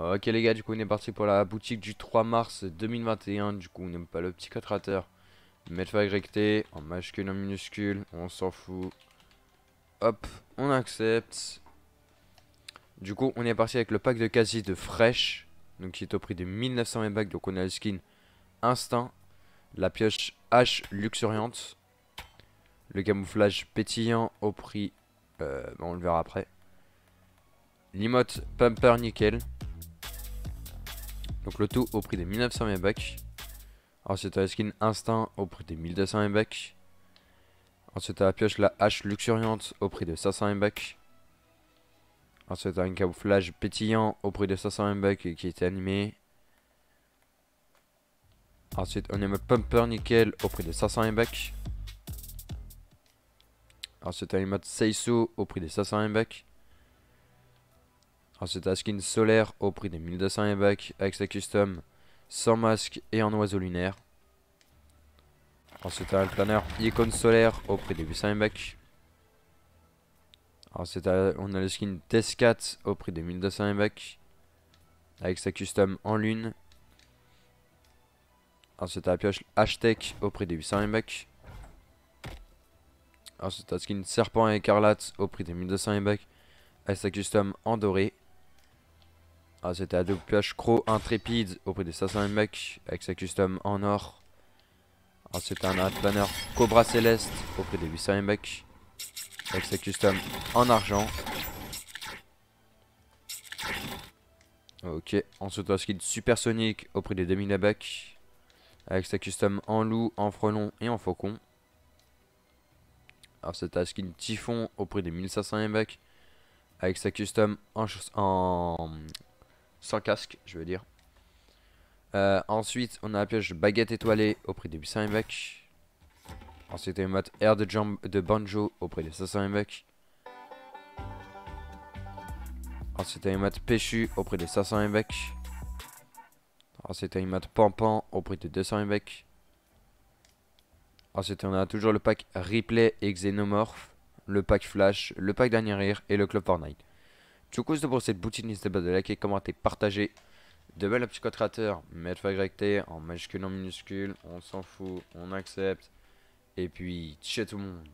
Euh, ok les gars, du coup on est parti pour la boutique du 3 mars 2021. Du coup on n'aime pas le petit quadrateur. mettre YT en majuscule en minuscule, on s'en fout. Hop, on accepte. Du coup on est parti avec le pack de quasi de fraîche. Donc qui est au prix de 1900 M Donc on a le skin Instinct. La pioche H luxuriante. Le camouflage pétillant au prix... Euh, on le verra après. L'imote Pumper Nickel. Donc le tout au prix de 1900 MBAC. Ensuite un skin Instinct au prix des 1200 MBAC. Ensuite à la pioche la hache luxuriante au prix de 500 MBAC. Ensuite un camouflage pétillant au prix de 500 MBAC qui était animé. Ensuite on le Pumper Nickel au prix de 500 MBAC. Ensuite un mode Seisu au prix de 500 MBAC. Ensuite, la skin solaire au prix des 1200 e avec sa custom sans masque et en oiseau lunaire. Ensuite, un planeur icône solaire au prix des 800 e Ensuite, on a le skin Tescat au prix des 1200 e avec sa custom en lune. Ensuite, la pioche Hashtag e au prix des 800 mb. Ensuite, la skin Serpent Écarlate au prix des 1200 e avec sa custom en doré. Ah, c'était un deux H Crow intrépide au prix des 500 mecs avec sa custom en or. Ah, c'était un banner Cobra Céleste au prix des 800 mecs avec sa custom en argent. Ok, ensuite un skin Supersonic au prix des 2000 mb avec sa custom en loup, en frelon et en faucon. Alors ah, c'est un skin typhon au prix des 1500 mb avec sa custom en sans casque, je veux dire. Euh, ensuite, on a la pioche baguette étoilée au prix de 800 bucks. Ensuite, on a une air de, de banjo au prix de 500 bucks. Ensuite, on a une mat péchu au prix de 500 bucks. Ensuite, on a une mat pampan au prix de 200 bucks. Ensuite, on a toujours le pack replay et Xenomorph. le pack flash, le pack dernier rire et le club Fortnite. Du coup, de pour cette boutine. N'hésitez pas à liker, commenter, partager. De belles petits créateurs, mettre en majuscule, en minuscule. On s'en fout, on accepte. Et puis, ciao tout le monde.